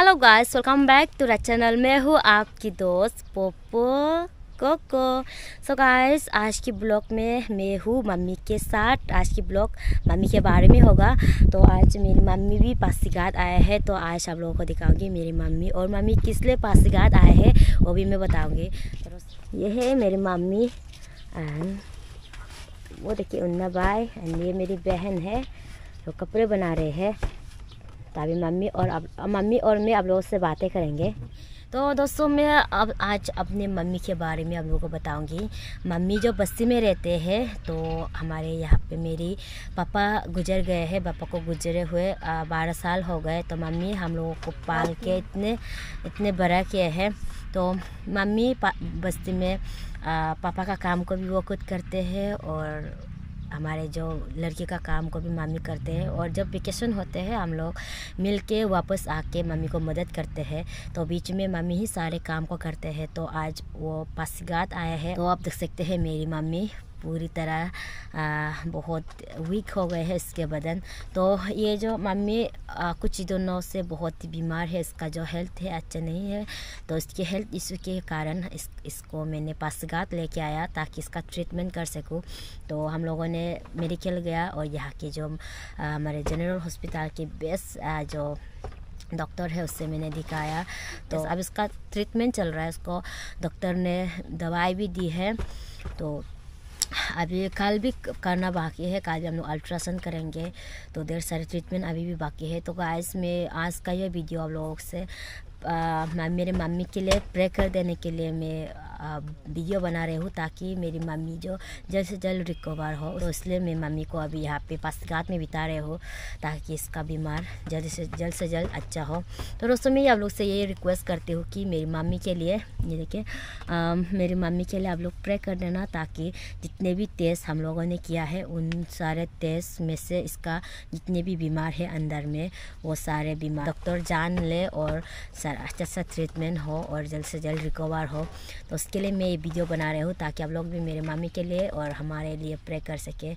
hello guys welcome back to रा channel मैं हूँ आपकी दोस्त पोपो कोको सो गाइस आज की ब्लॉग में मैं हूँ मम्मी के साथ आज की ब्लॉग मम्मी के बारे में होगा तो आज मेरी मम्मी भी पासीघाट आया है तो आज आप लोगों को दिखाऊंगी मेरी मम्मी और मम्मी किस लिए पासीघाट आए हैं वो भी मैं बताऊँगी तो ये है मेरी मम्मी एंड वो देखिए उन्ना भाई एंड ये मेरी बहन है जो कपड़े बना रहे हैं तो अभी मम्मी और अब मम्मी और मैं आप लोगों से बातें करेंगे तो दोस्तों मैं अब आज अपने मम्मी के बारे में आप लोगों को बताऊंगी मम्मी जो बस्ती में रहते हैं तो हमारे यहाँ पे मेरी पापा गुजर गए हैं पापा को गुजरे हुए बारह साल हो गए तो मम्मी हम लोगों को पाल के इतने इतने बड़ा किए हैं तो मम्मी बस्ती में आ, पापा का काम को भी वो खुद करते हैं और हमारे जो लड़की का काम को भी मम्मी करते हैं और जब वेकेशन होते हैं हम लोग मिल के वापस आके मम्मी को मदद करते हैं तो बीच में मम्मी ही सारे काम को करते हैं तो आज वो पासीघाट आया है तो आप देख सकते हैं मेरी मम्मी पूरी तरह आ, बहुत वीक हो गए हैं इसके बदन तो ये जो मम्मी आ, कुछ दोनों से बहुत ही बीमार है इसका जो हेल्थ है अच्छा नहीं है तो इसके हेल्थ इशू के कारण इस इसको मैंने पासगात लेके आया ताकि इसका ट्रीटमेंट कर सकूँ तो हम लोगों ने मेडिकल गया और यहाँ के जो हमारे जनरल हॉस्पिटल के बेस्ट जो डॉक्टर है उससे मैंने दिखाया तो, तो अब इसका ट्रीटमेंट चल रहा है उसको डॉक्टर ने दवाई भी दी है तो अभी कल भी करना बाकी है कल भी हम लोग अल्ट्रासाउंड करेंगे तो देर सारे ट्रीटमेंट अभी भी बाकी है तो गाइस मैं आज का ये वीडियो आप लोगों से आ, मेरे मम्मी के लिए प्रे कर देने के लिए मैं वीडियो बना रही हूँ ताकि मेरी मम्मी जो जल्द से जल्द रिकवर हो तो इसलिए मैं मम्मी को अभी यहाँ पे पासघाट में बिता रहे हो ताकि इसका बीमार जल्द से जल्द से जल्द अच्छा हो तो दोस्तों मैं आप लोग से यही रिक्वेस्ट करती हूँ कि मेरी मम्मी के लिए ये देखिए मेरी मम्मी के लिए आप लोग प्रे कर देना ताकि जितने भी टेस्ट हम लोगों ने किया है उन सारे टेस्ट में से इसका जितने भी बीमार है अंदर में वो सारे बीमार डॉक्टर जान ले और सर अच्छा सा ट्रीटमेंट हो और जल्द से जल्द रिकवर हो तो उसके लिए मैं ये वीडियो बना रही हूँ ताकि आप लोग भी मेरे मामी के लिए और हमारे लिए प्रे कर सके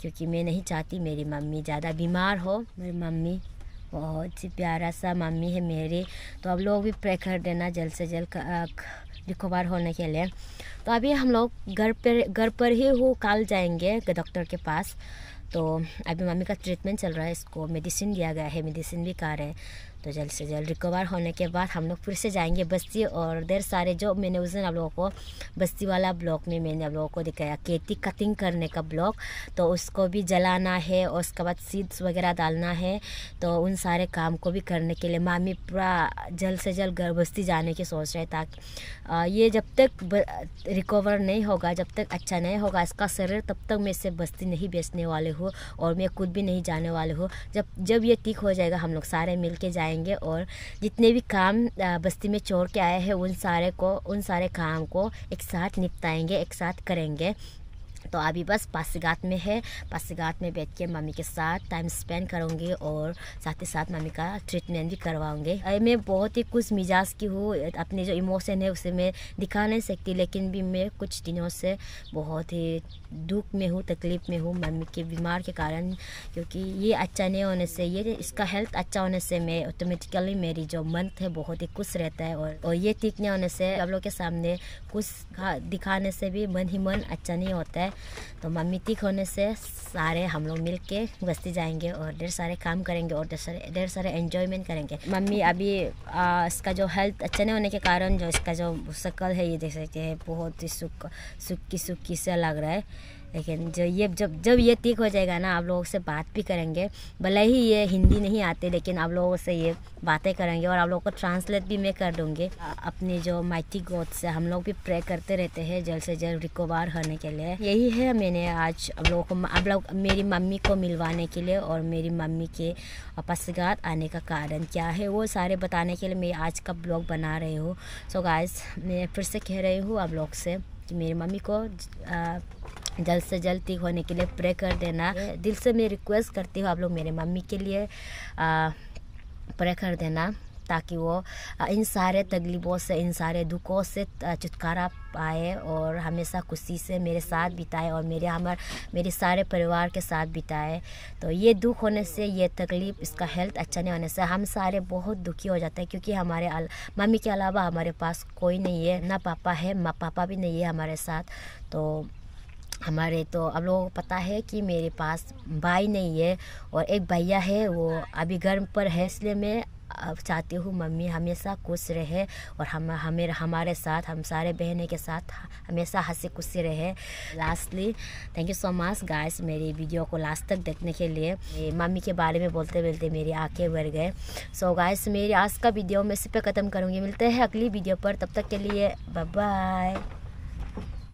क्योंकि मैं नहीं चाहती मेरी मम्मी ज़्यादा बीमार हो मेरी मम्मी बहुत ही प्यारा सा मम्मी है मेरी तो आप लोग भी प्रे कर देना जल्द से जल्द रिकवर होने के लिए तो अभी हम लोग घर पर घर पर ही हो कल जाएंगे डॉक्टर के पास तो अभी मम्मी का ट्रीटमेंट चल रहा है इसको मेडिसिन दिया गया है मेडिसिन भी खा रहे हैं तो जल्द से जल्द रिकवर होने के बाद हम लोग फिर से जाएंगे बस्ती और देर सारे जो मैंने उस दिन आप लोगों को बस्ती वाला ब्लॉक में मैंने आप लोगों को दिखाया केती कटिंग करने का ब्लॉक तो उसको भी जलाना है और उसके बाद सीड्स वगैरह डालना है तो उन सारे काम को भी करने के लिए मामी पूरा जल्द से जल्द घर बस्ती जाने की सोच रहे ताकि ये जब तक रिकवर नहीं होगा जब तक अच्छा नहीं होगा इसका शरीर तब तक मैं इसे बस्ती नहीं बेचने वाले हूँ और मैं खुद भी नहीं जाने वाले हूँ जब जब ये ठीक हो जाएगा हम लोग सारे मिल के जाए कराएंगे और जितने भी काम बस्ती में छोड़ के आए हैं उन सारे को उन सारे काम को एक साथ निपटाएंगे एक साथ करेंगे तो अभी बस पासीघाट में है पासीघाट में बैठ के मम्मी के साथ टाइम स्पेंड करूँगी और साथ ही साथ मम्मी का ट्रीटमेंट भी करवाऊँगे मैं बहुत ही कुछ मिजाज की हूँ अपने जो इमोशन है उसे मैं दिखा नहीं सकती लेकिन भी मैं कुछ दिनों से बहुत ही दुख में हूँ तकलीफ़ में हूँ मम्मी के बीमार के कारण क्योंकि ये अच्छा नहीं होने से ये इसका हेल्थ अच्छा होने से मैं ऑटोमेटिकली मेरी जो मंथ है बहुत ही खुश रहता है और, और ये ठीक नहीं होने से आप लोग के सामने कुछ दिखाने से भी मन ही मन अच्छा नहीं होता है है तो मम्मी ठीक होने से सारे हम लोग मिल के बस्ती जाएंगे और ढेर सारे काम करेंगे और ढेर सारे ढेर सारे एन्जॉयमेंट करेंगे मम्मी अभी आ, इसका जो हेल्थ अच्छा नहीं होने के कारण जो इसका जो शक्ल है ये देख सकते हैं बहुत ही सुख सुखी सुखी सा लग रहा है लेकिन जो ये जब जब ये ठीक हो जाएगा ना आप लोगों से बात भी करेंगे भले ही ये हिंदी नहीं आते लेकिन आप लोगों से ये बातें करेंगे और आप लोगों को ट्रांसलेट भी मैं कर दूँगी अपने जो माइटी गोद से हम लोग भी प्रे करते रहते हैं जल्द से जल्द रिकवर होने के लिए यही है मैंने आज आप लोगों को आप लोग मेरी मम्मी को मिलवाने के लिए और मेरी मम्मी के पसगात आने का कारण क्या है वो सारे बताने के लिए मैं आज का ब्लॉग बना रही हूँ सो गाइस मैं फिर से कह रही हूँ आप लोग से कि मेरी मम्मी को आ, जल्द से जल्द ठीक होने के लिए प्रे कर देना दिल से मैं रिक्वेस्ट करती हूँ आप लोग मेरे मम्मी के लिए प्रे कर देना ताकि वो इन सारे तकलीफ़ों से इन सारे दुखों से छुटकारा पाए और हमेशा खुशी से मेरे साथ बिताए और मेरे हमार मेरे सारे परिवार के साथ बिताए तो ये दुख होने से ये तकलीफ़ इसका हेल्थ अच्छा नहीं होने से हम सारे बहुत दुखी हो जाते हैं क्योंकि हमारे मम्मी के अलावा हमारे पास कोई नहीं है ना पापा है पापा भी नहीं है हमारे साथ तो हमारे तो आप लोगों को पता है कि मेरे पास भाई नहीं है और एक भैया है वो अभी घर पर है इसलिए मैं अब चाहती हूँ मम्मी हमेशा खुश रहे और हम हमें हमारे साथ हम सारे बहने के साथ हमेशा हंसी खुशी रहे lastly thank you so much guys मेरी वीडियो को लास्ट तक देखने के लिए मम्मी के बारे में बोलते बोलते मेरी आंखें भर गए सो so, गाइस मेरी आज का वीडियो मैं इस पर ख़त्म करूँगी मिलते हैं अगली वीडियो पर तब तक के लिए बाय